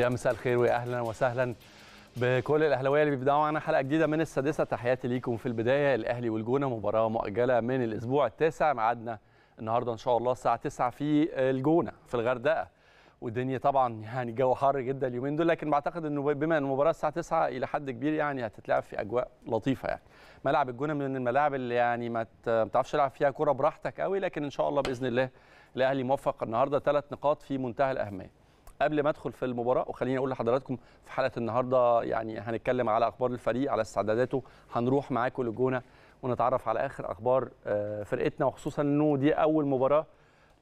يا مساء الخير واهلا وسهلا بكل الاهلاويه اللي بيبداوا معانا حلقه جديده من السادسه تحياتي ليكم في البدايه الاهلي والجونه مباراه مؤجله من الاسبوع التاسع ميعادنا النهارده ان شاء الله الساعه 9 في الجونه في الغردقه والدنيا طبعا يعني الجو حر جدا اليومين دول لكن بعتقد انه بما ان المباراه الساعه 9 الى حد كبير يعني هتتلعب في اجواء لطيفه يعني ملعب الجونه من الملاعب اللي يعني ما بتعرفش تلعب فيها كوره براحتك قوي لكن ان شاء الله باذن الله الاهلي موفق النهارده ثلاث نقاط في منتهى الاهميه قبل ما ادخل في المباراه وخليني اقول لحضراتكم في حلقه النهارده يعني هنتكلم على اخبار الفريق على استعداداته هنروح معاكم للجونه ونتعرف على اخر اخبار آه، فرقتنا وخصوصا انه دي اول مباراه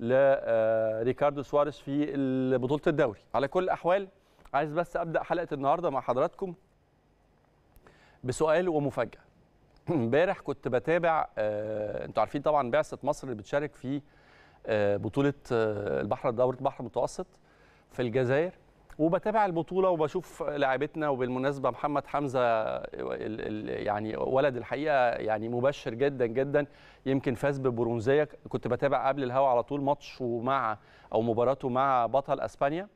لريكاردو آه، سواريز في بطوله الدوري على كل الاحوال عايز بس ابدا حلقه النهارده مع حضراتكم بسؤال ومفاجاه امبارح كنت بتابع آه، انتوا عارفين طبعا بعثه مصر اللي بتشارك في بطوله البحر دوره البحر المتوسط في الجزائر وبتابع البطوله وبشوف لاعبتنا وبالمناسبه محمد حمزه يعني ولد الحقيقه يعني مبشر جدا جدا يمكن فاز ببرونزيه كنت بتابع قبل الهوا على طول ماتشه مع او مباراته مع بطل اسبانيا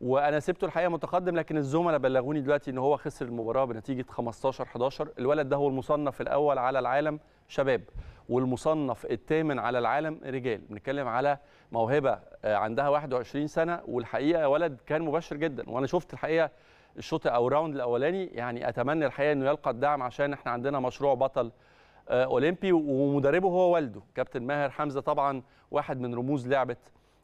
وانا سبته الحقيقه متقدم لكن الزملاء بلغوني دلوقتي ان هو خسر المباراه بنتيجه 15 11 الولد ده هو المصنف الاول على العالم شباب والمصنف الثامن على العالم رجال بنتكلم على موهبه آه، عندها 21 سنه والحقيقه ولد كان مبشر جدا وانا شفت الحقيقه الشوط او الراوند الاولاني يعني اتمنى الحقيقه انه يلقى الدعم عشان احنا عندنا مشروع بطل آه، اولمبي ومدربه هو والده كابتن ماهر حمزه طبعا واحد من رموز لعبه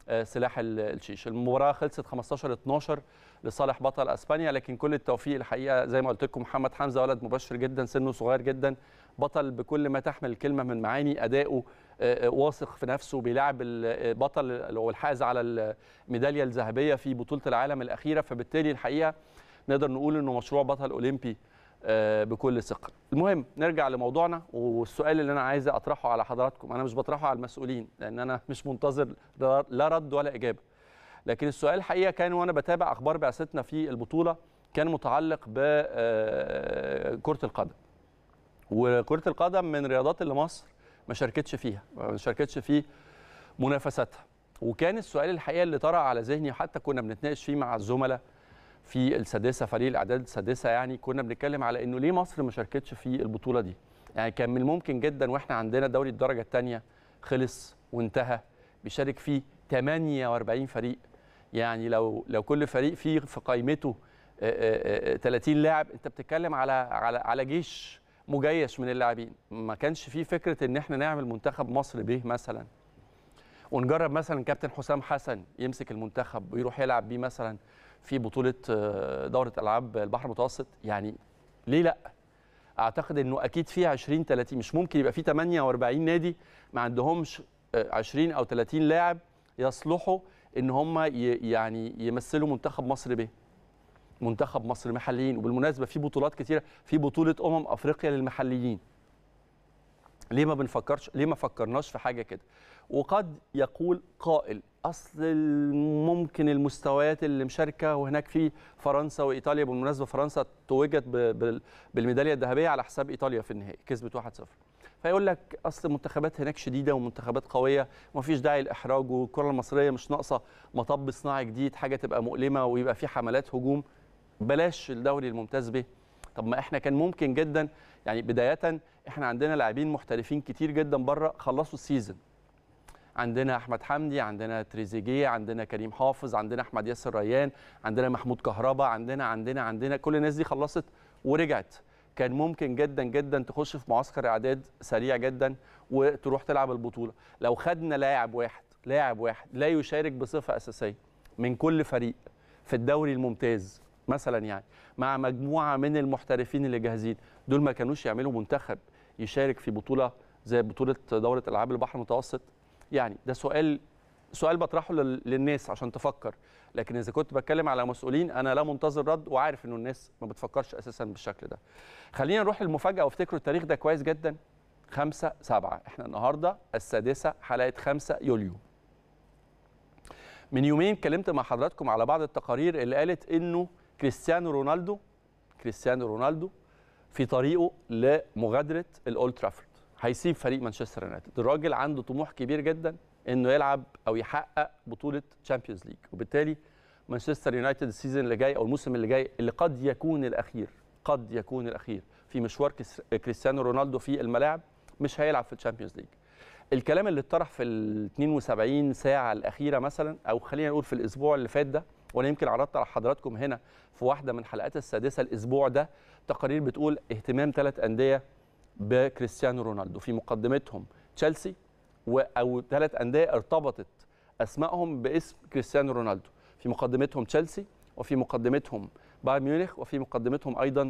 آه، سلاح الشيش المباراه خلصت 15 12 لصالح بطل اسبانيا لكن كل التوفيق الحقيقه زي ما قلت لكم محمد حمزه ولد مبشر جدا سنه صغير جدا بطل بكل ما تحمل الكلمه من معاني اداؤه آه، آه، واثق في نفسه بيلعب البطل آه، والحائز على الميداليه الذهبيه في بطوله العالم الاخيره فبالتالي الحقيقه نقدر نقول انه مشروع بطل اولمبي بكل ثقه. المهم نرجع لموضوعنا والسؤال اللي انا عايز اطرحه على حضراتكم انا مش بطرحه على المسؤولين لان انا مش منتظر لا رد ولا اجابه. لكن السؤال الحقيقه كان وانا بتابع اخبار بعثتنا في البطوله كان متعلق بكره آه، القدم وكره القدم من الرياضات اللي مصر ما شاركتش فيها ما شاركتش في منافساتها وكان السؤال الحقيقه اللي طرأ على ذهني حتى كنا بنتناقش فيه مع الزملاء في السادسه فريق الاعداد السادسه يعني كنا بنتكلم على انه ليه مصر ما شاركتش في البطوله دي يعني كان من الممكن جدا واحنا عندنا دوري الدرجه الثانيه خلص وانتهى بيشارك فيه 48 فريق يعني لو لو كل فريق فيه في قائمته 30 آه، آه، آه، لاعب انت بتتكلم على على على جيش مجيش من اللاعبين ما كانش فيه فكره ان احنا نعمل منتخب مصر به مثلا ونجرب مثلا كابتن حسام حسن يمسك المنتخب ويروح يلعب بيه مثلا في بطوله دوره العاب البحر المتوسط يعني ليه لا اعتقد انه اكيد في 20 30 مش ممكن يبقى في 48 نادي ما عندهمش 20 او 30 لاعب يصلحوا ان هم يعني يمثلوا منتخب مصر به منتخب مصر محليين وبالمناسبه في بطولات كتيره في بطوله امم افريقيا للمحليين ليه ما بنفكرش ليه ما فكرناش في حاجه كده وقد يقول قائل اصل ممكن المستويات اللي مشاركه وهناك في فرنسا وايطاليا بالمناسبه فرنسا توجت بالميداليه الذهبيه على حساب ايطاليا في النهائي كسبت 1-0 فيقول لك اصل المنتخبات هناك شديده ومنتخبات قويه ومفيش داعي لاحراج والكره المصريه مش ناقصه مطب صناعي جديد حاجه تبقى مؤلمه ويبقى في حملات هجوم بلاش الدوري الممتاز به طب ما احنا كان ممكن جدا يعني بدايه احنا عندنا لاعبين محترفين كتير جدا بره خلصوا السيزون عندنا احمد حمدي عندنا تريزيجيه عندنا كريم حافظ عندنا احمد ياسر ريان عندنا محمود كهربا عندنا عندنا عندنا كل الناس دي خلصت ورجعت كان ممكن جدا جدا تخش في معسكر اعداد سريع جدا وتروح تلعب البطوله لو خدنا لاعب واحد لاعب واحد لا يشارك بصفه اساسيه من كل فريق في الدوري الممتاز مثلا يعني مع مجموعه من المحترفين اللي جاهزين دول ما كانوش يعملوا منتخب يشارك في بطوله زي بطوله دوره العاب البحر المتوسط يعني ده سؤال سؤال بطرحه للناس عشان تفكر لكن اذا كنت بتكلم على مسؤولين انا لا منتظر رد وعارف انه الناس ما بتفكرش اساسا بالشكل ده خلينا نروح للمفاجاه وافتكروا التاريخ ده كويس جدا 5 7 احنا النهارده السادسه حلقه 5 يوليو من يومين اتكلمت مع حضراتكم على بعض التقارير اللي قالت انه كريستيانو رونالدو كريستيانو رونالدو في طريقه لمغادره الاولد ترافورد هيسيب فريق مانشستر يونايتد الراجل عنده طموح كبير جدا انه يلعب او يحقق بطوله تشامبيونز ليج وبالتالي مانشستر يونايتد السيزون اللي جاي او الموسم اللي جاي اللي قد يكون الاخير قد يكون الاخير في مشوار كريستيانو رونالدو في الملاعب مش هيلعب في تشامبيونز ليج الكلام اللي اتطرح في ال 72 ساعه الاخيره مثلا او خلينا نقول في الاسبوع اللي فات ده وانا يمكن عرضت على حضراتكم هنا في واحده من حلقات السادسه الاسبوع ده تقارير بتقول اهتمام ثلاث انديه بكريستيانو رونالدو في مقدمتهم تشيلسي او ثلاث انديه ارتبطت اسمائهم باسم كريستيانو رونالدو في مقدمتهم تشيلسي وفي مقدمتهم بايرن ميونخ وفي مقدمتهم ايضا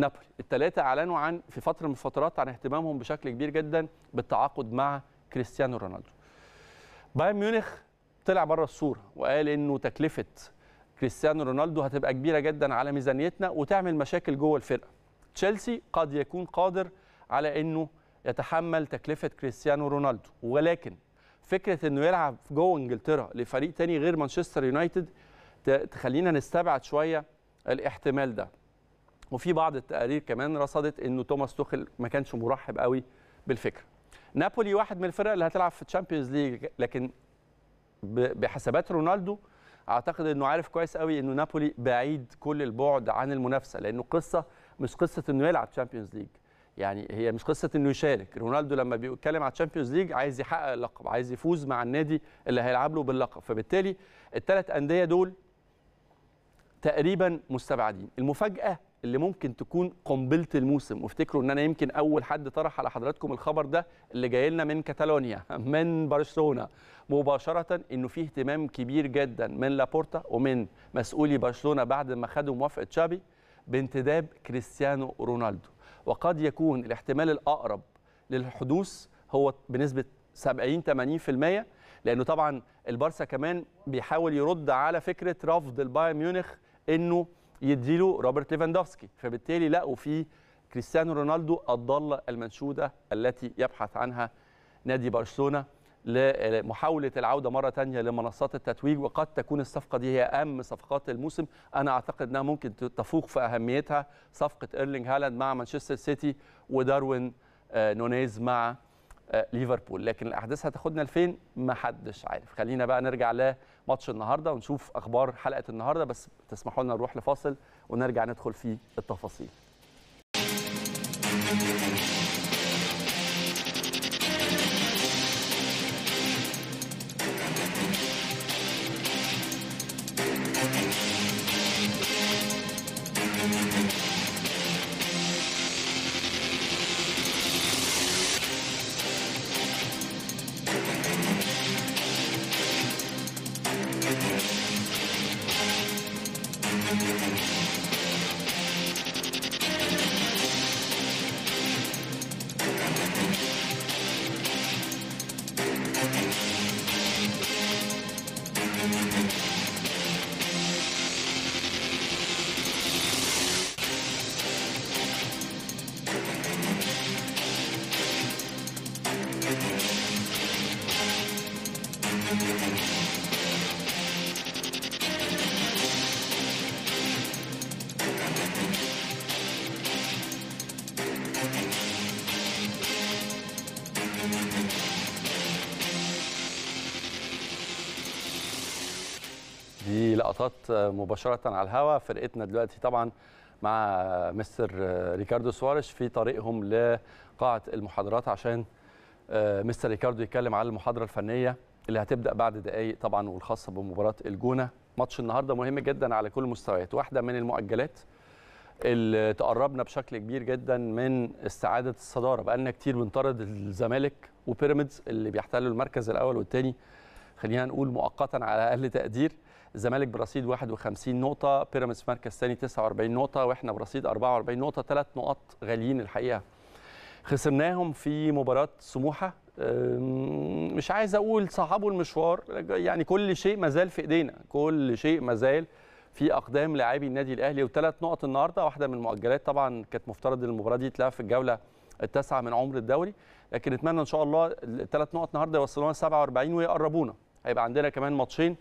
نابولي الثلاثه اعلنوا عن في فتره من الفترات عن اهتمامهم بشكل كبير جدا بالتعاقد مع كريستيانو رونالدو بايرن ميونخ طلع بره الصوره وقال انه تكلفه كريستيانو رونالدو هتبقى كبيره جدا على ميزانيتنا وتعمل مشاكل جوه الفرقه تشيلسي قد يكون قادر على انه يتحمل تكلفه كريستيانو رونالدو ولكن فكره انه يلعب جوه انجلترا لفريق تاني غير مانشستر يونايتد تخلينا نستبعد شويه الاحتمال ده وفي بعض التقارير كمان رصدت انه توماس توخل ما كانش مرحب قوي بالفكره نابولي واحد من الفرق اللي هتلعب في تشامبيونز ليج لكن بحسابات رونالدو اعتقد انه عارف كويس قوي انه نابولي بعيد كل البعد عن المنافسه لانه قصه مش قصه انه يلعب تشامبيونز ليج يعني هي مش قصه انه يشارك رونالدو لما بيتكلم على تشامبيونز ليج عايز يحقق اللقب عايز يفوز مع النادي اللي هيلعب له باللقب فبالتالي الثلاث انديه دول تقريبا مستبعدين المفاجاه اللي ممكن تكون قنبله الموسم وافتكروا ان انا يمكن اول حد طرح على حضراتكم الخبر ده اللي جاي لنا من كاتالونيا من برشلونه مباشره انه في اهتمام كبير جدا من لابورتا ومن مسؤولي برشلونه بعد ما خدوا موافقه تشابي بانتداب كريستيانو رونالدو وقد يكون الاحتمال الأقرب للحدوث هو بنسبة 70 80% لأنه طبعا البارسا كمان بيحاول يرد على فكرة رفض البايرن ميونخ إنه يديله روبرت ليفاندوفسكي فبالتالي لقوا في كريستيانو رونالدو الضالة المنشودة التي يبحث عنها نادي برشلونة لمحاوله العوده مره ثانيه لمنصات التتويج وقد تكون الصفقه دي هي اهم صفقات الموسم انا اعتقد انها ممكن تفوق في اهميتها صفقه ايرلينج هالاند مع مانشستر سيتي وداروين آه، نونيز مع آه، ليفربول لكن الاحداث هتاخدنا لفين ما حدش عارف خلينا بقى نرجع لماتش النهارده ونشوف اخبار حلقه النهارده بس تسمحوا لنا نروح لفاصل ونرجع ندخل في التفاصيل Thank you. لقطات مباشره على الهواء فرقتنا دلوقتي طبعا مع مستر ريكاردو سواريش في طريقهم لقاعه المحاضرات عشان آه، مستر ريكاردو يتكلم عن المحاضره الفنيه اللي هتبدا بعد دقائق طبعا والخاصه بمباراه الجونه ماتش النهارده مهم جدا على كل المستويات واحده من المؤجلات اللي تقربنا بشكل كبير جدا من استعاده الصداره بقالنا كتير بنطرد الزمالك وبيراميدز اللي بيحتلوا المركز الاول والثاني خلينا نقول مؤقتا على اقل تقدير الزمالك برصيد 51 نقطة بيراميدز مركز ثاني 49 نقطة واحنا برصيد 44 نقطة ثلاث نقط غاليين الحقيقة خسرناهم في مباراة سموحة مش عايز اقول صعبوا المشوار يعني كل شيء ما زال في ايدينا كل شيء ما زال في اقدام لاعبي النادي الاهلي وثلاث نقط النهارده واحده من المؤجلات طبعا كانت مفترض ان المباراه دي تلعب في الجوله التاسعه من عمر الدوري لكن نتمنى ان شاء الله الثلاث نقط النهارده يوصلونا 47 ويقربونا هيبقى عندنا كمان ماتشين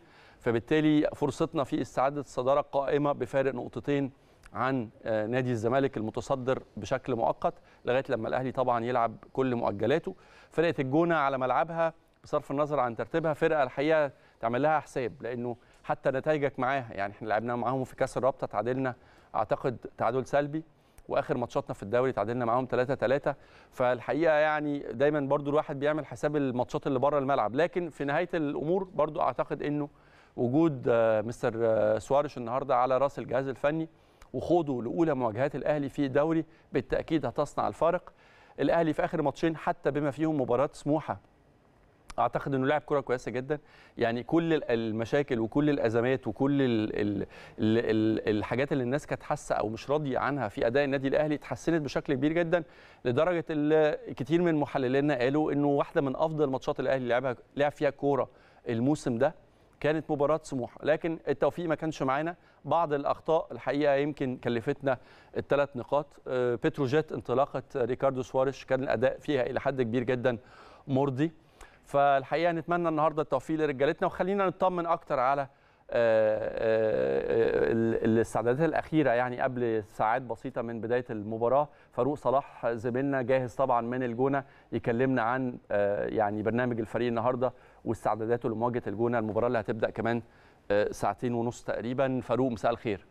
فبالتالي فرصتنا في استعادة الصدارة قائمة بفارق نقطتين عن آه، نادي الزمالك المتصدر بشكل مؤقت لغاية لما الأهلي طبعا يلعب كل مؤجلاته فرقة الجونة على ملعبها بصرف النظر عن ترتيبها فرقة الحقيقة تعمل لها حساب لأنه حتى نتائجك معاها يعني احنا لعبنا معاهم في كاس الرابطة تعادلنا أعتقد تعادل سلبي واخر ماتشاتنا في الدوري تعادلنا معاهم 3 3 فالحقيقه يعني دايما برضو الواحد بيعمل حساب الماتشات اللي بره الملعب لكن في نهايه الامور برضو اعتقد انه وجود آه، مستر آه، سوارش النهارده على راس الجهاز الفني وخوضه لاولى مواجهات الاهلي في دوري بالتاكيد هتصنع الفارق الاهلي في اخر ماتشين حتى بما فيهم مباراه سموحه اعتقد انه لعب كره كويسه جدا يعني كل المشاكل وكل الازمات وكل الـ الـ الـ الحاجات اللي الناس كانت حاسه او مش راضيه عنها في اداء النادي الاهلي اتحسنت بشكل كبير جدا لدرجه ان كتير من محللينا قالوا انه واحده من افضل ماتشات الاهلي لعبها لعب فيها كوره الموسم ده كانت مباراه سموحة لكن التوفيق ما كانش معانا بعض الاخطاء الحقيقه يمكن كلفتنا الثلاث نقاط آه، بتروجيت انطلاقه ريكاردو سواريش كان الاداء فيها الى حد كبير جدا مرضي فالحقيقه نتمنى النهارده التوفيق لرجالتنا وخلينا نطمن اكتر على آه، آه، الاستعدادات الاخيره يعني قبل ساعات بسيطه من بدايه المباراه فاروق صلاح زميلنا جاهز طبعا من الجونه يكلمنا عن يعني برنامج الفريق النهارده واستعداداته لمواجهه الجونه المباراه اللي هتبدا كمان آه، ساعتين ونص تقريبا فاروق مساء الخير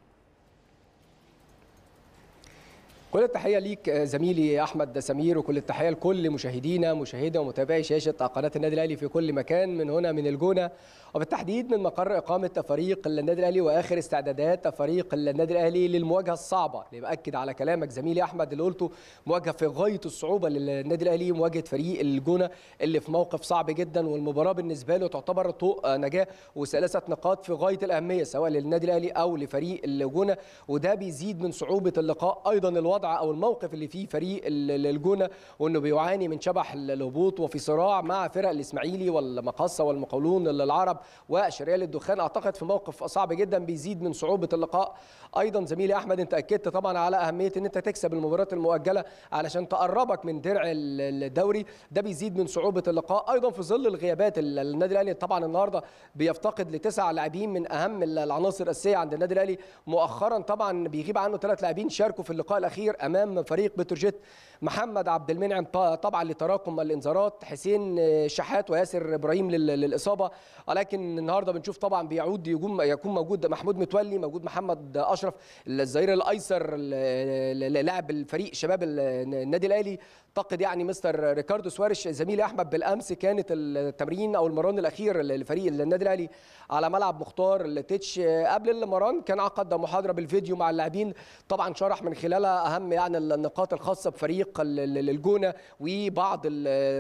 كل التحيه ليك زميلي احمد سمير وكل التحيه لكل مشاهدينا مشاهدي ومتابعي شاشه قناه النادي الاهلي في كل مكان من هنا من الجونه وبالتحديد من مقر اقامه فريق النادي الاهلي واخر استعدادات فريق النادي الاهلي للمواجهه الصعبه اللي باكد على كلامك زميلي احمد اللي قلته مواجهه في غايه الصعوبه للنادي الاهلي مواجهه فريق الجونه اللي في موقف صعب جدا والمباراه بالنسبه له تعتبر طوق نجاه وثلاثه نقاط في غايه الاهميه سواء للنادي الاهلي او لفريق الجونه وده بيزيد من صعوبه اللقاء ايضا الوضع الوضع او الموقف اللي فيه فريق الجونه وانه بيعاني من شبح الهبوط وفي صراع مع فرق الاسماعيلي والمقاصه والمقاولون العرب وشريال الدخان اعتقد في موقف صعب جدا بيزيد من صعوبه اللقاء ايضا زميلي احمد انت اكدت طبعا على اهميه ان انت تكسب المباريات المؤجله علشان تقربك من درع الدوري ده بيزيد من صعوبه اللقاء ايضا في ظل الغيابات النادي الاهلي طبعا النهارده بيفتقد لتسع لاعبين من اهم العناصر الاساسيه عند النادي الاهلي مؤخرا طبعا بيغيب عنه ثلاث لاعبين شاركوا في اللقاء الاخير الأخير أمام فريق بتروجيت محمد عبد المنعم طبعا لتراكم الانذارات حسين آه، شحات وياسر ابراهيم للاصابه ولكن النهارده بنشوف طبعا بيعود يكون موجود محمود متولي موجود محمد اشرف الظهير الايسر لاعب الفريق شباب النادي الاهلي اعتقد يعني مستر ريكاردو سوارش زميلي احمد بالامس كانت التمرين او المران الاخير لفريق النادي الاهلي على ملعب مختار التتش قبل المران كان عقد محاضره بالفيديو مع اللاعبين طبعا شرح من خلالها اهم يعني النقاط الخاصه بفريق الجونه وبعض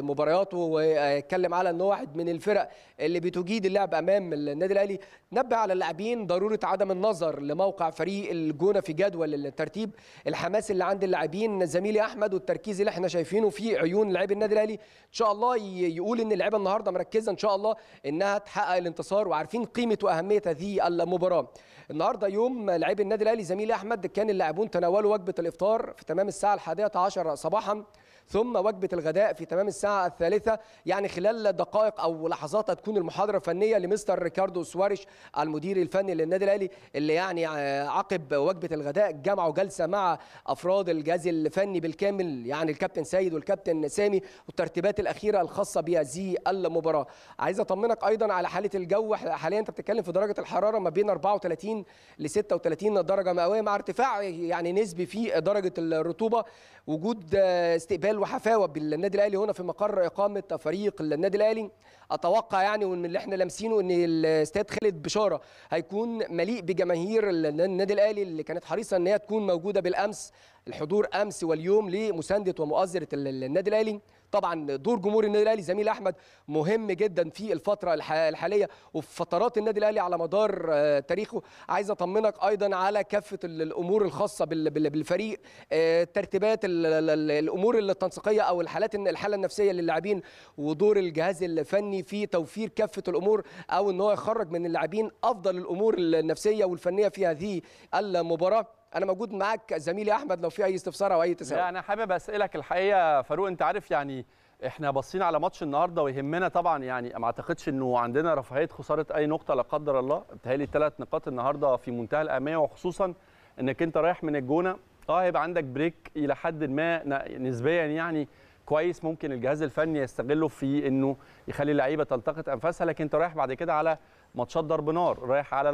مبارياته واتكلم على ان واحد من الفرق اللي بتجيد اللعب امام النادي الاهلي نبه على اللاعبين ضروره عدم النظر لموقع فريق الجونه في جدول الترتيب الحماس اللي عند اللاعبين زميلي احمد والتركيز اللي احنا شايفينه في عيون لاعبي النادي الاهلي ان شاء الله يقول ان اللعيبه النهارده مركزه ان شاء الله انها تحقق الانتصار وعارفين قيمه واهميه هذه المباراه النهارده يوم لاعبي النادي الاهلي زميلي احمد كان اللاعبون تناولوا وجبه الافطار في تمام الساعه الحادية عشر صباحا ثم وجبه الغداء في تمام الساعه الثالثة يعني خلال دقائق او لحظات هتكون المحاضره الفنيه لمستر ريكاردو سواريش المدير الفني للنادي الاهلي اللي يعني عقب وجبه الغداء جمعوا جلسه مع افراد الجهاز الفني بالكامل يعني الكابتن سيد والكابتن سامي والترتيبات الاخيره الخاصه بهذه المباراه عايز اطمنك ايضا على حاله الجو حاليا انت بتتكلم في درجه الحراره ما بين 34 35 ل 36 درجه مئويه مع ارتفاع يعني نسبي في درجه الرطوبه وجود استقبال وحفاوه بالنادي الاهلي هنا في مقر اقامه فريق النادي الاهلي اتوقع يعني ومن اللي احنا لامسينه ان الاستاد خالد بشاره هيكون مليء بجماهير النادي الاهلي اللي كانت حريصه ان هي تكون موجوده بالامس الحضور امس واليوم لمسانده ومؤازره النادي الاهلي طبعا دور جمهور النادي الاهلي زميل احمد مهم جدا في الفتره الحاليه وفي فترات النادي الاهلي على مدار آه، تاريخه عايز اطمنك ايضا على كافه الامور الخاصه بالفريق آه، ترتيبات الامور التنسيقيه او الحالات الحاله النفسيه للاعبين ودور الجهاز الفني في توفير كافه الامور او ان هو يخرج من اللاعبين افضل الامور النفسيه والفنيه في هذه المباراه انا موجود معاك زميلي احمد لو في اي استفسار او اي تساؤل لا انا حابب اسالك الحقيقه فاروق انت عارف يعني احنا باصين على ماتش النهارده ويهمنا طبعا يعني ما اعتقدش انه عندنا رفاهيه خساره اي نقطه لا قدر الله بتهيألي ثلاث نقاط النهارده في منتهى الاهميه وخصوصا انك انت رايح من الجونه اه هيبقى عندك بريك الى حد ما نسبيا يعني كويس ممكن الجهاز الفني يستغله في انه يخلي اللعيبه تلتقط انفاسها لكن انت رايح بعد كده على ماتشات ضرب نار رايح على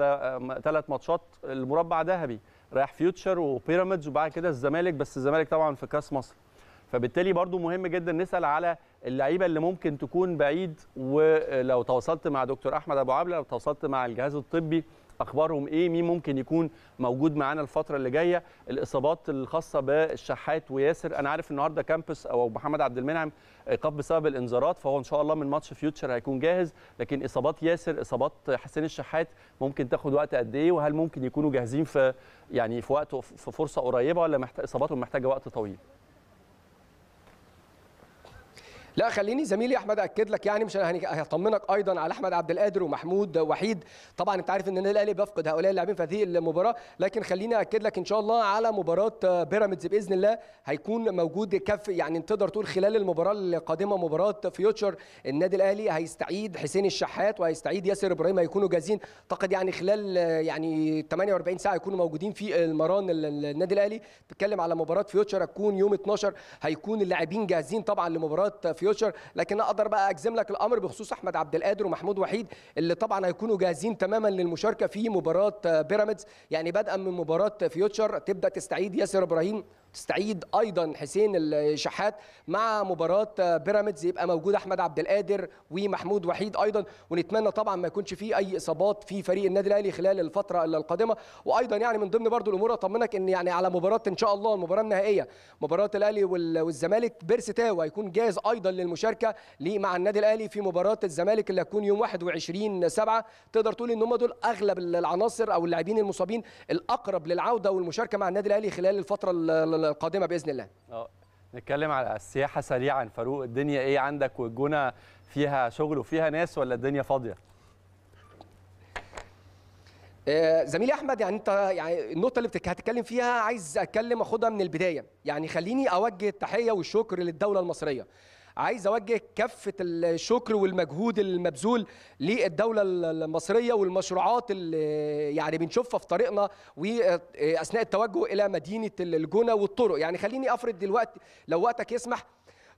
ثلاث آه، ماتشات المربع ذهبي رايح فيوتشر وبيراميدز وبعد كده الزمالك بس الزمالك طبعا في كاس مصر فبالتالي برضو مهم جدا نسال على اللعيبه اللي ممكن تكون بعيد ولو تواصلت مع دكتور احمد ابو عبله لو تواصلت مع الجهاز الطبي اخبارهم ايه مين ممكن يكون موجود معانا الفتره اللي جايه الاصابات الخاصه بالشحات وياسر انا عارف النهارده كامبس او محمد عبد المنعم ايقاف بسبب الانذارات فهو ان شاء الله من ماتش فيوتشر هيكون جاهز لكن اصابات ياسر اصابات حسين الشحات ممكن تاخد وقت قد ايه وهل ممكن يكونوا جاهزين في يعني في وقت في فرصه قريبه ولا محت... اصاباتهم محتاجه وقت طويل لا خليني زميلي احمد اكد لك يعني مش هطمنك ايضا على احمد عبد القادر ومحمود وحيد طبعا انت عارف ان النادي الاهلي بيفقد هؤلاء اللاعبين في هذه المباراه لكن خليني اكد لك ان شاء الله على مباراه بيراميدز باذن الله هيكون موجود كف يعني تقدر تقول خلال المباراه القادمه مباراه فيوتشر النادي الاهلي هيستعيد حسين الشحات وهيستعيد ياسر ابراهيم هيكونوا جاهزين اعتقد يعني خلال يعني 48 ساعه يكونوا موجودين في المران النادي الاهلي بتكلم على مباراه فيوتشر هتكون يوم 12 هيكون اللاعبين جاهزين طبعا لمباراه فيوتشر فيوتشر لكن اقدر بقى اجزم لك الامر بخصوص احمد عبد القادر ومحمود وحيد اللي طبعا هيكونوا جاهزين تماما للمشاركه في مباراه آه، بيراميدز يعني بدءا من مباراه فيوتشر آه، تبدا تستعيد ياسر ابراهيم تستعيد ايضا حسين الشحات مع مباراه بيراميدز يبقى موجود احمد عبد القادر ومحمود وحيد ايضا ونتمنى طبعا ما يكونش فيه اي اصابات في فريق النادي الاهلي خلال الفتره القادمه وايضا يعني من ضمن برضو الامور اطمنك ان يعني على مباراه ان شاء الله المباراه النهائيه مباراه الاهلي والزمالك بيرس تاو هيكون جاهز ايضا للمشاركه مع النادي الاهلي في مباراه الزمالك اللي هتكون يوم 21 7 تقدر تقول ان هم دول اغلب العناصر او اللاعبين المصابين الاقرب للعوده والمشاركه مع النادي الاهلي خلال الفتره القادمه باذن الله اه نتكلم على السياحه سريعا فاروق الدنيا ايه عندك والجونه فيها شغل وفيها ناس ولا الدنيا فاضيه آه، زميلي احمد يعني انت يعني النقطه اللي هتتكلم فيها عايز اتكلم اخدها من البدايه يعني خليني اوجه التحيه والشكر للدوله المصريه عايز اوجه كافه الشكر والمجهود المبذول للدوله المصريه والمشروعات اللي يعني بنشوفها في طريقنا واثناء التوجه الى مدينه الجونه والطرق يعني خليني افرض دلوقتي لو وقتك يسمح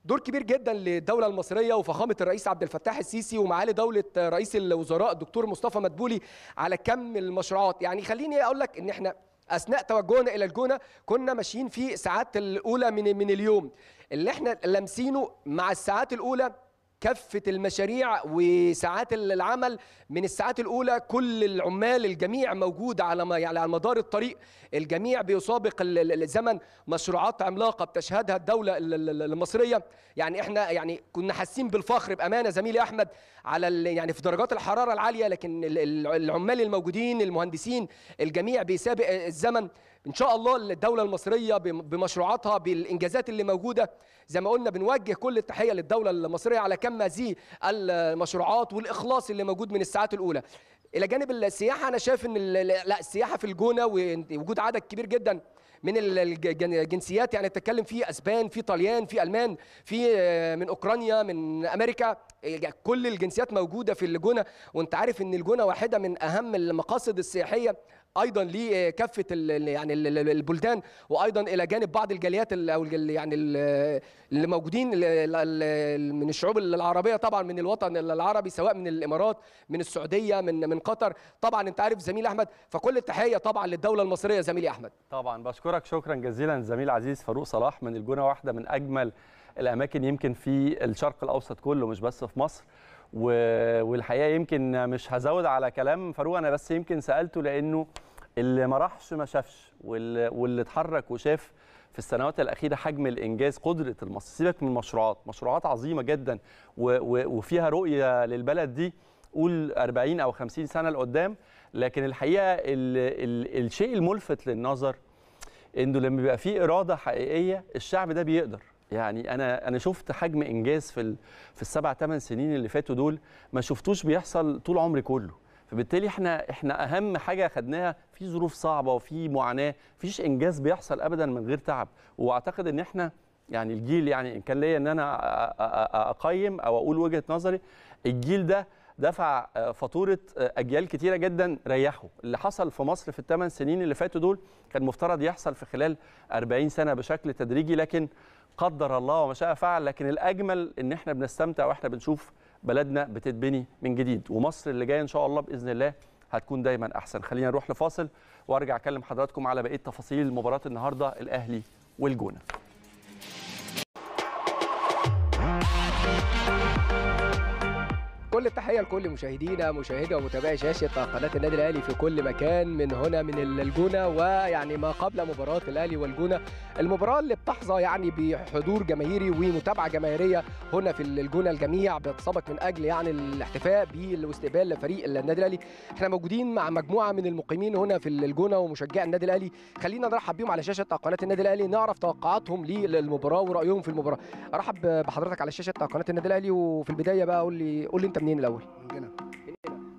دور كبير جدا للدوله المصريه وفخامه الرئيس عبد الفتاح السيسي ومعالي دوله رئيس الوزراء الدكتور مصطفى مدبولي على كم المشروعات يعني خليني اقول لك ان احنا اثناء توجهنا الى الجونه كنا ماشيين في ساعات الاولى من من اليوم اللي احنا لامسينه مع الساعات الاولى كافه المشاريع وساعات العمل من الساعات الاولى كل العمال الجميع موجود على يعني على مدار الطريق الجميع بيسابق الزمن مشروعات عملاقه بتشهدها الدوله المصريه يعني احنا يعني كنا حاسين بالفخر بامانه زميلي احمد على يعني في درجات الحراره العاليه لكن العمال الموجودين المهندسين الجميع بيسابق الزمن ان شاء الله الدوله المصريه بمشروعاتها بالانجازات اللي موجوده زي ما قلنا بنوجه كل التحيه للدوله المصريه على كم هذه المشروعات والاخلاص اللي موجود من الساعات الاولى الى جانب السياحه انا شايف ان لا السياحه في الجونه ووجود عدد كبير جدا من الجنسيات يعني تتكلم في اسبان في طليان في المان في آه، من اوكرانيا من امريكا إيه، كل الجنسيات موجوده في الجونه وانت عارف ان الجونه واحده من اهم المقاصد السياحيه ايضا لكافه آه، يعني البلدان وايضا الى جانب بعض الجاليات او يعني اللي موجودين من الشعوب العربيه طبعا من الوطن العربي سواء من الامارات من السعوديه من من قطر طبعا انت عارف زميل احمد فكل التحيه طبعا للدوله المصريه زميلي احمد طبعا بشكرك شكرا جزيلا زميل عزيز فاروق صلاح من الجونه واحده من اجمل الاماكن يمكن في الشرق الاوسط كله مش بس في مصر والحقيقه يمكن مش هزود على كلام فاروق انا بس يمكن سالته لانه اللي ما راحش ما شافش واللي اتحرك وشاف في السنوات الاخيره حجم الانجاز قدره المصري سيبك من المشروعات مشروعات عظيمه جدا وفيها رؤيه للبلد دي قول 40 او 50 سنه لقدام لكن الحقيقه الـ الـ الشيء الملفت للنظر انه لما بيبقى فيه اراده حقيقيه الشعب ده بيقدر يعني انا انا شفت حجم انجاز في في السبع ثمان سنين اللي فاتوا دول ما شفتوش بيحصل طول عمري كله فبالتالي احنا احنا اهم حاجه خدناها في ظروف صعبه وفي معاناه مفيش انجاز بيحصل ابدا من غير تعب واعتقد ان احنا يعني الجيل يعني ان كان ليا ان انا اقيم او اقول وجهه نظري الجيل ده دفع آه، فاتوره آه، اجيال كتيره جدا ريحوا اللي حصل في مصر في الثمان سنين اللي فاتوا دول كان مفترض يحصل في خلال 40 سنه بشكل تدريجي لكن قدر الله وما شاء فعل لكن الاجمل ان احنا بنستمتع واحنا بنشوف بلدنا بتتبني من جديد ومصر اللي جايه ان شاء الله باذن الله هتكون دايما احسن خلينا نروح لفاصل وارجع اكلم حضراتكم على بقيه تفاصيل مباراه النهارده الاهلي والجونه كل التحيه لكل مشاهدينا مشاهدي ومتابعي شاشه قناه النادي الاهلي في كل مكان من هنا من الجونه ويعني ما قبل مباراه الاهلي والجونه المباراه اللي بتحظى يعني بحضور جماهيري ومتابعه جماهيريه هنا في الجونه الجميع بيتسابق من اجل يعني الاحتفاء واستقبال لفريق النادي الاهلي احنا موجودين مع مجموعه من المقيمين هنا في الجونه ومشجعي النادي الاهلي خلينا نرحب بيهم على شاشه قناه النادي الاهلي نعرف توقعاتهم للمباراه ورايهم في المباراه ارحب بحضرتك على شاشه قناه النادي الاهلي وفي البدايه بقى قول لي قول لي انت منين الاول؟ من جنة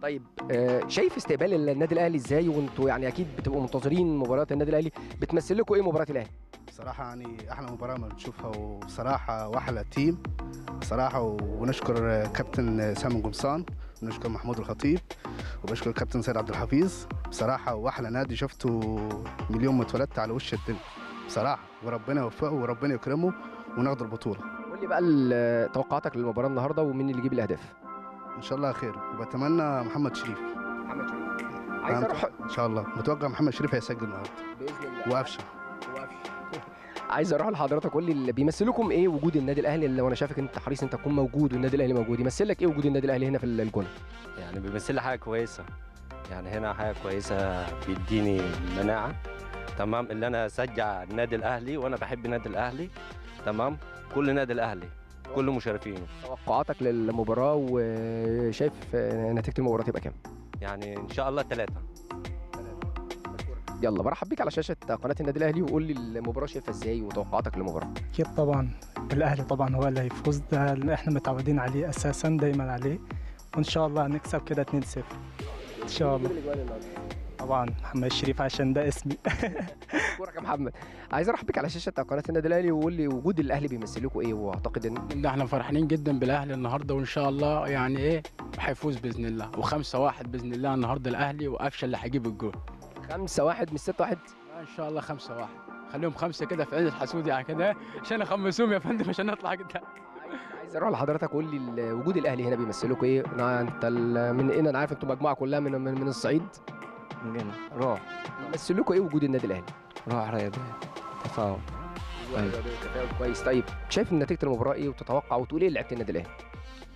طيب آه، شايف استقبال النادي الاهلي ازاي وانتوا يعني اكيد بتبقوا منتظرين مباراه النادي الاهلي بتمثل لكم ايه مباراه الاهلي؟ بصراحة يعني أحلى مباراة ما بنشوفها وبصراحة وأحلى تيم بصراحة ونشكر كابتن سامي قمصان ونشكر محمود الخطيب وبشكر كابتن سيد عبد الحفيظ بصراحة وأحلى نادي شفته من اليوم ما اتولدت على وش الدنيا بصراحة وربنا يوفقه وربنا يكرمه وناخد البطولة قول لي بقى توقعاتك للمباراة النهاردة ومين اللي يجيب الأهداف؟ ان شاء الله خير وبتمنى محمد شريف محمد شريف عايز اروح ان شاء الله متوقع محمد شريف هيسجل النهارده باذن الله وقفشه وقفشه عايز اروح لحضرتك قول لي اللي بيمثلكم ايه وجود النادي الاهلي اللي وانا شايفك انت حريص انت تكون موجود والنادي الاهلي موجود يمثلك ايه وجود النادي الاهلي هنا في الجونه يعني بيمثل لي حاجه كويسه يعني هنا حاجه كويسه بيديني مناعه تمام اللي انا اشجع النادي الاهلي وانا بحب النادي الاهلي تمام كل نادي الاهلي كل مشاركينه توقعاتك للمباراه وشايف نتيجه المباراه تبقى كام يعني ان شاء الله ثلاثه يلا برحب بيك على شاشه قناه النادي الاهلي وقول لي المباراه شايفها ازاي وتوقعاتك للمباراه اكيد طبعا الاهلي طبعا هو اللي هيفوز ده اللي احنا متعودين عليه اساسا دايما عليه وان شاء الله هنكسب كده 2-0 ان شاء الله طبعا محمد الشريف عشان ده اسمي مبارك يا محمد عايز ارحب بك على شاشه قناه النادي الاهلي وقول لي وجود الاهلي بيمثل لكم ايه واعتقد ان لا احنا فرحانين جدا بالاهلي النهارده وان شاء الله يعني ايه هيفوز باذن الله و5 1 باذن الله النهارده الاهلي وقفشه اللي هيجيب الجول 5 1 مش 6 1 ان شاء الله 5 1 خليهم خمسه كده في عين الحسود يعني كده عشان اخمسهم يا فندم عشان نطلع جدا عايز اروح لحضرتك قول لي وجود الاهلي هنا بيمثلكم ايه؟ انت من إيه؟ انا عارف انتوا مجموعه كلها من من الصعيد جامد روح بس لكم ايه وجود النادي الاهلي؟ روح رياضيه تفاهم كويس طيب شايف نتيجه المباراه ايه وتتوقع وتقول ايه لعيبه النادي الاهلي؟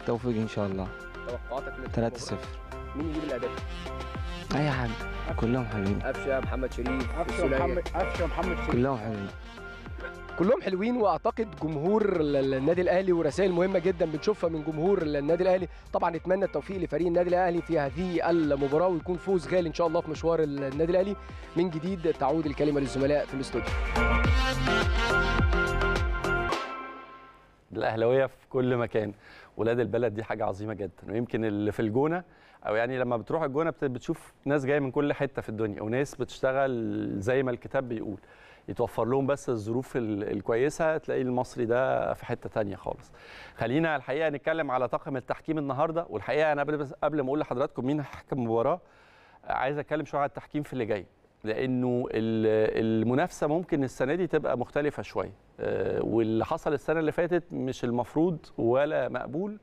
توفيق ان شاء الله توقعاتك 3-0 مين يجيب الاهداف؟ اي حد كلهم حلوين قفشه محمد شريف قفشه محمد قفشه محمد شريف كلهم حلوين كلهم حلوين واعتقد جمهور النادي الاهلي ورسائل مهمه جدا بنشوفها من جمهور النادي الاهلي طبعا نتمنى التوفيق لفريق النادي الاهلي في هذه المباراه ويكون فوز غالي ان شاء الله في مشوار النادي الاهلي من جديد تعود الكلمه للزملاء في الاستوديو الاهلاويه في كل مكان ولاد البلد دي حاجه عظيمه جدا ويمكن اللي في الجونه او يعني لما بتروح الجونه بتشوف ناس جايه من كل حته في الدنيا وناس بتشتغل زي ما الكتاب بيقول يتوفر لهم بس الظروف الكويسه تلاقي المصري ده في حته ثانيه خالص خلينا الحقيقه نتكلم على طاقم التحكيم النهارده والحقيقه انا قبل قبل ما اقول لحضراتكم مين هيحكم المباراه عايز اتكلم شويه على التحكيم في اللي جاي لانه المنافسه ممكن السنه دي تبقى مختلفه شويه آه، واللي حصل السنه اللي فاتت مش المفروض ولا مقبول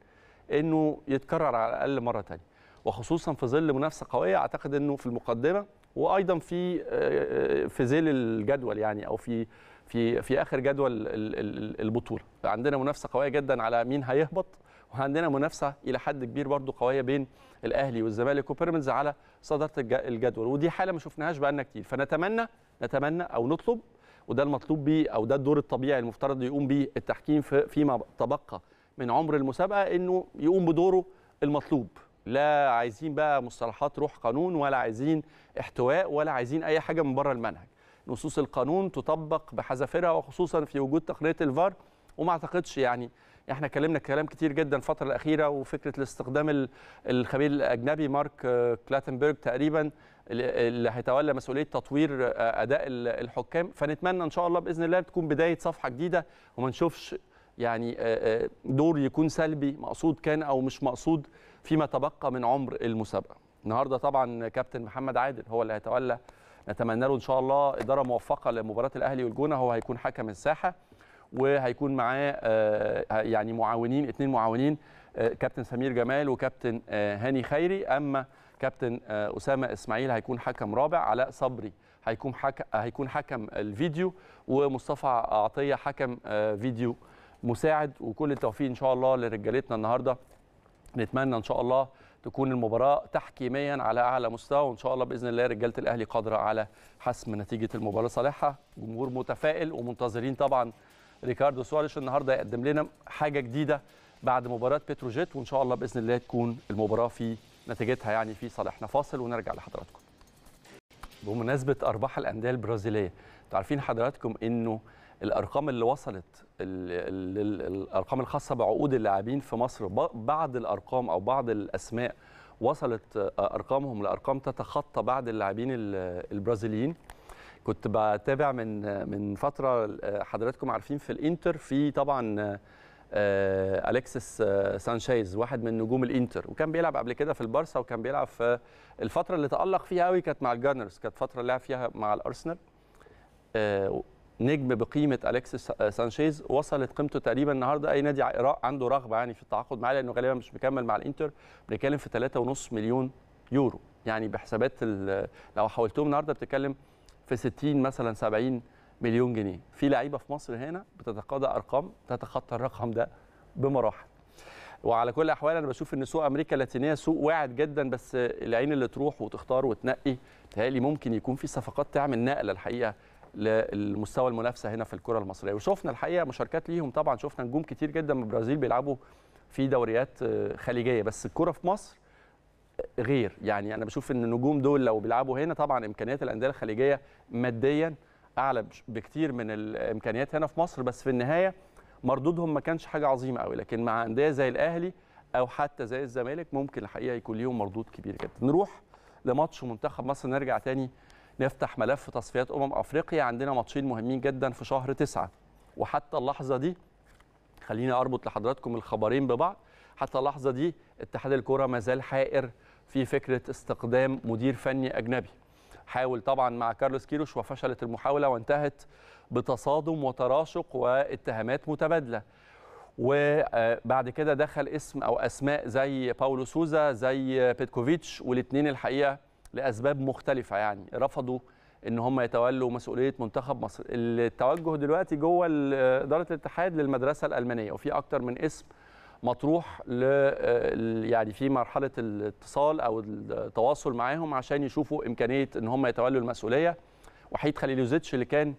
انه يتكرر على الاقل مره ثانيه وخصوصا في ظل منافسه قويه اعتقد انه في المقدمه وايضا في آه، آه، في ذيل الجدول يعني او في في في اخر جدول البطوله عندنا منافسه قويه جدا على مين هيهبط وعندنا منافسه الى حد كبير برضو قويه بين الاهلي والزمالك وبيراميدز على صداره الجدول ودي حاله ما شفناهاش بقالنا كتير فنتمنى نتمنى او نطلب وده المطلوب بيه او ده الدور الطبيعي المفترض يقوم بيه التحكيم فيما تبقى من عمر المسابقه انه يقوم بدوره المطلوب لا عايزين بقى مصطلحات روح قانون ولا عايزين احتواء ولا عايزين اي حاجه من بره المنهج نصوص القانون تطبق بحذافيرها وخصوصا في وجود تقنيه الفار وما اعتقدش يعني احنا اتكلمنا كلام كتير جدا الفتره الاخيره وفكره الاستخدام الخبير الاجنبي مارك كلاتنبرج تقريبا اللي هيتولى مسؤوليه تطوير اداء الحكام فنتمنى ان شاء الله باذن الله تكون بدايه صفحه جديده وما نشوفش يعني دور يكون سلبي مقصود كان او مش مقصود فيما تبقى من عمر المسابقه النهارده طبعا كابتن محمد عادل هو اللي هيتولى نتمنى له ان شاء الله اداره موفقه لمباراه الاهلي والجونه هو هيكون حكم الساحه وهيكون معاه آه، يعني معاونين اثنين معاونين آه، كابتن سمير جمال وكابتن آه، هاني خيري اما كابتن اسامه اسماعيل هيكون حكم رابع علاء صبري هيكون حكم هيكون حكم الفيديو ومصطفى عطيه حكم فيديو مساعد وكل التوفيق ان شاء الله لرجالتنا النهارده نتمنى ان شاء الله تكون المباراه تحكيميا على اعلى مستوى وان شاء الله باذن الله رجاله الاهلي قادره على حسم نتيجه المباراه صالحه جمهور متفائل ومنتظرين طبعا ريكاردو سواريش النهارده يقدم لنا حاجه جديده بعد مباراه بتروجيت وان شاء الله باذن الله تكون المباراه في نتيجتها يعني في صالحنا فاصل ونرجع لحضراتكم بمناسبه ارباح الانديه البرازيليه تعرفين عارفين حضراتكم انه الارقام اللي وصلت الارقام الخاصه بعقود اللاعبين في مصر بعض الارقام او بعض الاسماء وصلت آه، ارقامهم لارقام تتخطى بعض اللاعبين البرازيليين كنت بتابع من من فتره آه، حضراتكم عارفين في الانتر في طبعا آه، اليكسس سانشيز واحد من نجوم الانتر وكان بيلعب قبل كده في البارسا وكان بيلعب في الفتره اللي تالق فيها قوي كانت مع الجانرز كانت فتره لعب فيها مع الارسنال نجم بقيمه الكسيس آه، سانشيز وصلت قيمته تقريبا النهارده اي نادي عنده رغبه يعني في التعاقد معاه لانه غالبا مش مكمل مع الانتر بنتكلم في 3.5 مليون يورو يعني بحسابات لو حولتهم النهارده بتتكلم في 60 مثلا 70 مليون جنيه في لعيبه في مصر هنا بتتقاضى ارقام تتخطى الرقم ده بمراحل وعلى كل الاحوال انا بشوف ان سوق امريكا اللاتينيه سوق واعد جدا بس العين اللي تروح وتختار وتنقي تهيألي ممكن يكون في صفقات تعمل نقله الحقيقه للمستوى المنافسه هنا في الكره المصريه وشفنا الحقيقه مشاركات ليهم طبعا شفنا نجوم كتير جدا من البرازيل بيلعبوا في دوريات آه، خليجيه بس الكره في مصر آه، غير يعني انا بشوف ان النجوم دول لو بيلعبوا هنا طبعا امكانيات الانديه الخليجيه ماديا اعلى بكتير من الامكانيات هنا في مصر بس في النهايه مردودهم ما كانش حاجه عظيمه قوي لكن مع انديه زي الاهلي او حتى زي الزمالك ممكن الحقيقه يكون ليهم مردود كبير جدا نروح لماتش منتخب مصر نرجع تاني نفتح ملف تصفيات أمم أفريقيا عندنا ماتشين مهمين جدا في شهر تسعة وحتى اللحظة دي خليني أربط لحضراتكم الخبرين ببعض حتى اللحظة دي اتحاد الكرة مازال حائر في فكرة استقدام مدير فني أجنبي حاول طبعا مع كارلوس كيروش وفشلت المحاولة وانتهت بتصادم وتراشق واتهامات متبادلة وبعد كده دخل اسم أو أسماء زي باولو سوزا زي بيتكوفيتش والاثنين الحقيقة لاسباب مختلفه يعني رفضوا ان هم يتولوا مسؤوليه منتخب مصر التوجه دلوقتي جوه اداره الاتحاد للمدرسه الالمانيه وفي اكتر من اسم مطروح ل يعني في مرحله الاتصال او التواصل معاهم عشان يشوفوا امكانيه ان هم يتولوا المسؤوليه وحيد خليلوزيتش اللي كان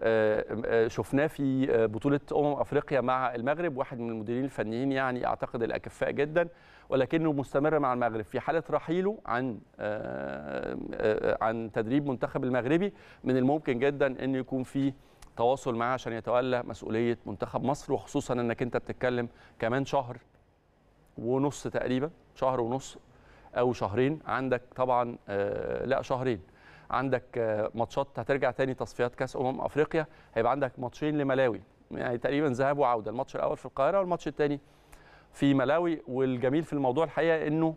آه، آه، شفناه في آه، بطوله امم افريقيا مع المغرب واحد من المديرين الفنيين يعني اعتقد الاكفاء جدا ولكنه مستمر مع المغرب في حاله رحيله عن عن تدريب منتخب المغربي من الممكن جدا ان يكون في تواصل معاه عشان يتولى مسؤوليه منتخب مصر وخصوصا انك انت بتتكلم كمان شهر ونص تقريبا شهر ونص او شهرين عندك طبعا لا شهرين عندك آه، ماتشات هترجع تاني تصفيات كاس امم افريقيا هيبقى عندك ماتشين لملاوي يعني تقريبا ذهاب وعوده الماتش الاول في القاهره والماتش الثاني في ملاوي والجميل في الموضوع الحقيقه انه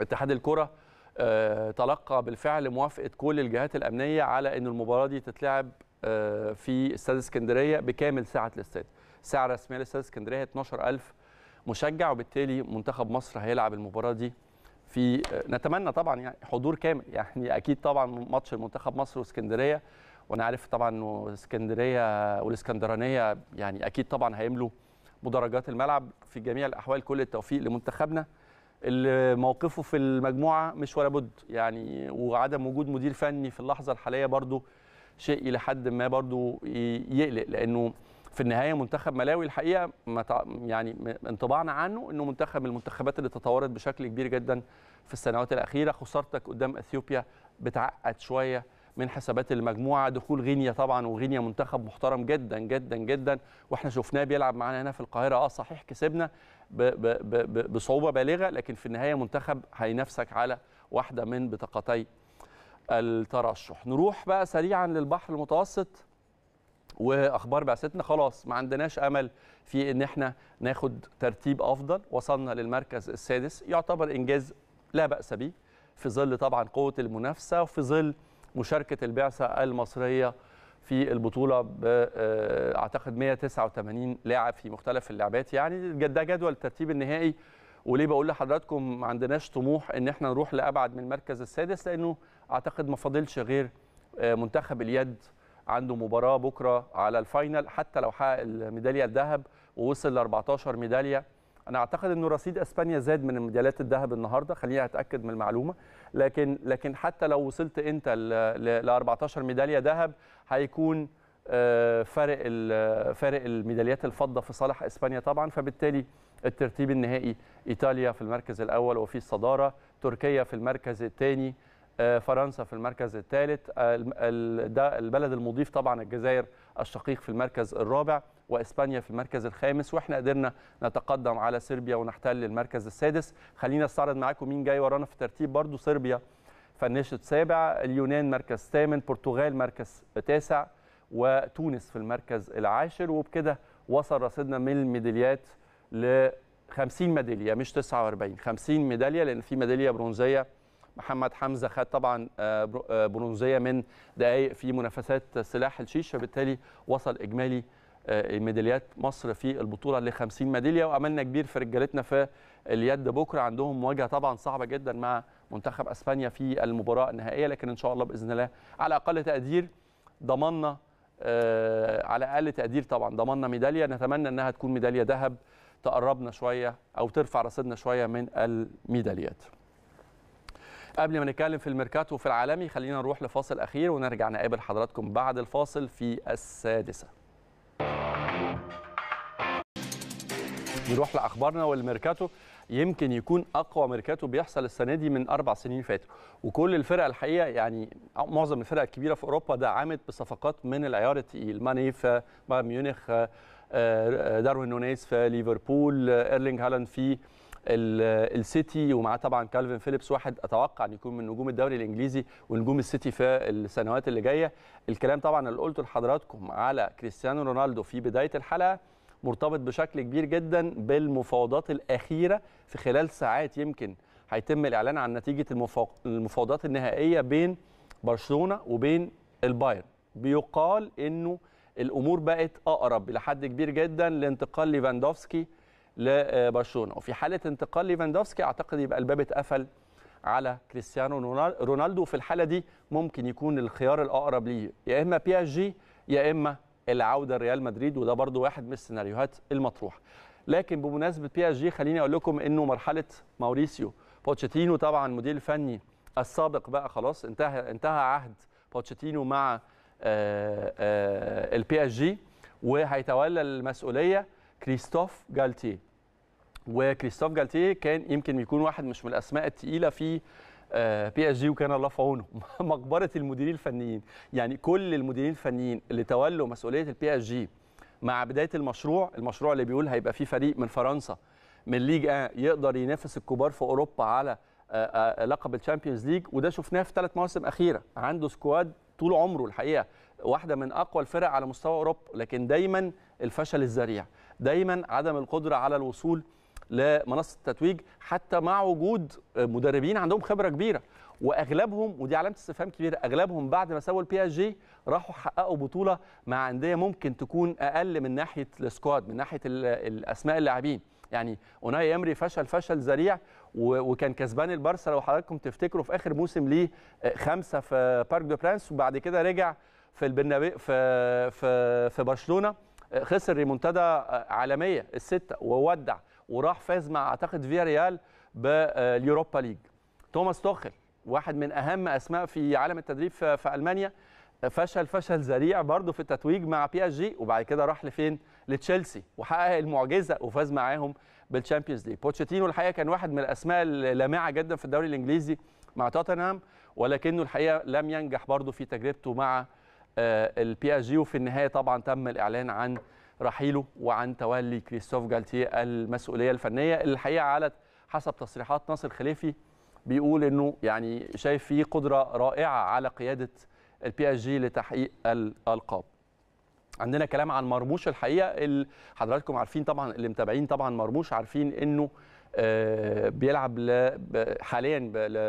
اتحاد الكره آه، تلقى بالفعل موافقه كل الجهات الامنيه على ان المباراه دي تتلعب آه، في استاد اسكندريه بكامل ساعه الاستاد ساعه رسميه لاستاد اسكندريه 12000 مشجع وبالتالي منتخب مصر هيلعب المباراه دي في نتمنى طبعا يعني حضور كامل يعني اكيد طبعا ماتش المنتخب مصر واسكندريه وانا عارف طبعا انه اسكندريه والاسكندرانيه يعني اكيد طبعا هيملوا مدرجات الملعب في جميع الاحوال كل التوفيق لمنتخبنا اللي موقفه في المجموعه مش ولا بد يعني وعدم وجود مدير فني في اللحظه الحاليه برضو شيء الى حد ما برضو يقلق لانه في النهايه منتخب ملاوي الحقيقه يعني انطباعنا عنه انه منتخب المنتخبات اللي تطورت بشكل كبير جدا في السنوات الاخيره خسارتك قدام اثيوبيا بتعقد شويه من حسابات المجموعه دخول غينيا طبعا وغينيا منتخب محترم جدا جدا جدا واحنا شفناه بيلعب معانا هنا في القاهره اه صحيح كسبنا بـ بـ بـ بصعوبه بالغه لكن في النهايه منتخب هينافسك على واحده من بطاقتي الترشح نروح بقى سريعا للبحر المتوسط واخبار بعثتنا خلاص ما عندناش امل في ان احنا ناخد ترتيب افضل وصلنا للمركز السادس يعتبر انجاز لا باس به في ظل طبعا قوه المنافسه وفي ظل مشاركه البعثه المصريه في البطوله آه، اعتقد 189 لاعب في مختلف اللعبات يعني ده جدول الترتيب النهائي وليه بقول لحضراتكم ما عندناش طموح ان احنا نروح لابعد من المركز السادس لانه اعتقد ما فاضلش غير آه، منتخب اليد عنده مباراه بكره على الفاينل حتى لو حقق الميداليه الذهب ووصل ل 14 ميداليه انا اعتقد انه رصيد اسبانيا زاد من ميداليات الذهب النهارده خليني اتاكد من المعلومه لكن لكن حتى لو وصلت انت ل 14 ميداليه ذهب هيكون آه، فارق فارق الميداليات الفضه في صالح اسبانيا طبعا فبالتالي الترتيب النهائي ايطاليا في المركز الاول وفي الصداره تركيا في المركز الثاني آه، فرنسا في المركز الثالث آه، ده البلد المضيف طبعا الجزائر الشقيق في المركز الرابع واسبانيا في المركز الخامس واحنا قدرنا نتقدم على صربيا ونحتل المركز السادس خلينا استعرض معاكم مين جاي ورانا في الترتيب برضو صربيا فنشت سابع اليونان مركز ثامن برتغال مركز تاسع وتونس في المركز العاشر وبكده وصل رصيدنا من الميداليات ل 50 ميداليه مش 49 50 ميداليه لان في ميداليه برونزيه محمد حمزه خد طبعا آه، آه، برونزيه من دقائق في منافسات سلاح الشيشه بالتالي وصل اجمالي آه، ميداليات مصر في البطوله ل 50 ميداليه واملنا كبير في رجالتنا في اليد بكره عندهم مواجهه طبعا صعبه جدا مع منتخب اسبانيا في المباراه النهائيه لكن ان شاء الله باذن الله على اقل تقدير ضمننا على اقل تقدير طبعا ضمننا ميداليه نتمنى انها تكون ميداليه ذهب تقربنا شويه او ترفع رصيدنا شويه من الميداليات قبل ما نتكلم في الميركاتو وفي العالمي خلينا نروح لفاصل اخير ونرجع نقابل حضراتكم بعد الفاصل في السادسه نروح لاخبارنا والميركاتو يمكن يكون اقوى ميركاتو بيحصل السنه دي من اربع سنين فاتوا وكل الفرق الحقيقه يعني معظم الفرق الكبيره في اوروبا دعمت بصفقات من العيار الثقيل ماني في بايرن ميونخ آه، داروين نونيز في ليفربول آه، ايرلينج هالاند في السيتي ومعاه طبعا كالفين فيليبس واحد اتوقع ان يكون من نجوم الدوري الانجليزي ونجوم السيتي في السنوات اللي جايه الكلام طبعا اللي قلته لحضراتكم على كريستيانو رونالدو في بدايه الحلقه مرتبط بشكل كبير جدا بالمفاوضات الاخيره في خلال ساعات يمكن هيتم الاعلان عن نتيجه المفاوضات النهائيه بين برشلونه وبين البايرن بيقال انه الامور بقت اقرب الى حد كبير جدا لانتقال ليفاندوفسكي لبرشلونه وفي حاله انتقال ليفاندوفسكي اعتقد يبقى الباب اتقفل على كريستيانو رونالدو في الحاله دي ممكن يكون الخيار الاقرب ليه يا اما بي اس جي يا اما العوده لريال مدريد وده برضو واحد من السيناريوهات المطروحه لكن بمناسبه بي اس جي خليني اقول لكم انه مرحله ماوريسيو بوتشيتينو طبعا المدير الفني السابق بقى خلاص انتهى انتهى عهد بوتشيتينو مع آه، آه، البي اس جي وهيتولى المسؤوليه كريستوف جالتيه وكريستوف جالتيه كان يمكن يكون واحد مش من الاسماء الثقيله في بي اس جي وكان الله في عونه مقبره المديرين الفنيين يعني كل المديرين الفنيين اللي تولوا مسؤوليه البي اس جي مع بدايه المشروع المشروع اللي بيقول هيبقى فيه فريق من فرنسا من ليج آه يقدر ينافس الكبار في اوروبا على آه، آه، لقب الشامبيونز ليج وده شفناه في ثلاث مواسم اخيره عنده سكواد طول عمره الحقيقه واحده من اقوى الفرق على مستوى اوروبا لكن دايما الفشل الذريع دايما عدم القدره على الوصول لمنصه التتويج حتى مع وجود مدربين عندهم خبره كبيره واغلبهم ودي علامه استفهام كبيره اغلبهم بعد ما سووا البي اس جي راحوا حققوا بطوله مع انديه ممكن تكون اقل من ناحيه السكواد من ناحيه الاسماء اللاعبين يعني اوناي امري فشل فشل ذريع وكان كسبان البارسا لو حضراتكم تفتكروا في اخر موسم ليه خمسه في بارك دو برانس وبعد كده رجع في البرنابي في في في برشلونه خسر ريمونتادا آه، عالميه السته وودع وراح فاز مع اعتقد فيا ريال باليوروبا ليج توماس توخل واحد من اهم اسماء في عالم التدريب في المانيا فشل فشل ذريع برضه في التتويج مع بي اس جي وبعد كده راح لفين لتشيلسي وحقق المعجزه وفاز معاهم بالتشامبيونز ليج بوتشيتينو الحقيقه كان واحد من الاسماء اللامعه جدا في الدوري الانجليزي مع توتنهام ولكنه الحقيقه لم ينجح برضه في تجربته مع البي اس جي وفي النهايه طبعا تم الاعلان عن رحيله وعن تولي كريستوف جالتيه المسؤوليه الفنيه الحقيقه علت حسب تصريحات ناصر خليفي بيقول انه يعني شايف فيه قدره رائعه على قياده البي اس جي لتحقيق الالقاب عندنا كلام عن مرموش الحقيقه حضراتكم عارفين طبعا اللي متابعين طبعا مرموش عارفين انه آه، بيلعب حاليا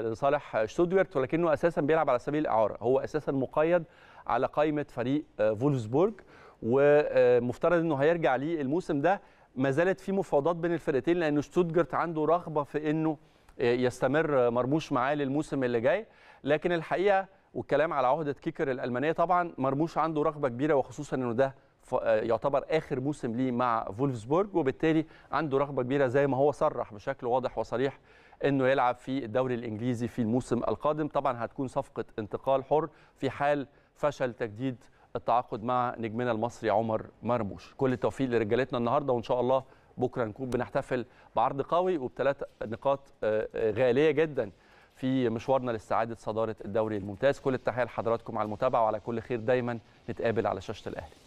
لصالح شتوتغارت ولكنه اساسا بيلعب على سبيل الاعاره هو اساسا مقيد على قائمه فريق آه، فولفسبورج ومفترض انه هيرجع ليه الموسم ده ما زالت في مفاوضات بين الفرقتين لان شتوتجارت عنده رغبه في انه آه، يستمر مرموش معاه للموسم اللي جاي لكن الحقيقه والكلام على عهده كيكر الالمانيه طبعا مرموش عنده رغبه كبيره وخصوصا انه ده آه، يعتبر اخر موسم ليه مع فولفسبورج وبالتالي عنده رغبه كبيره زي ما هو صرح بشكل واضح وصريح انه يلعب في الدوري الانجليزي في الموسم القادم طبعا هتكون صفقه انتقال حر في حال فشل تجديد التعاقد مع نجمنا المصري عمر مرموش كل التوفيق لرجالتنا النهارده وان شاء الله بكره نكون بنحتفل بعرض قوي وبثلاث نقاط آه، آه، غاليه جدا في مشوارنا لاستعاده صداره الدوري الممتاز كل التحيه لحضراتكم على المتابعه وعلى كل خير دايما نتقابل على شاشه الاهلي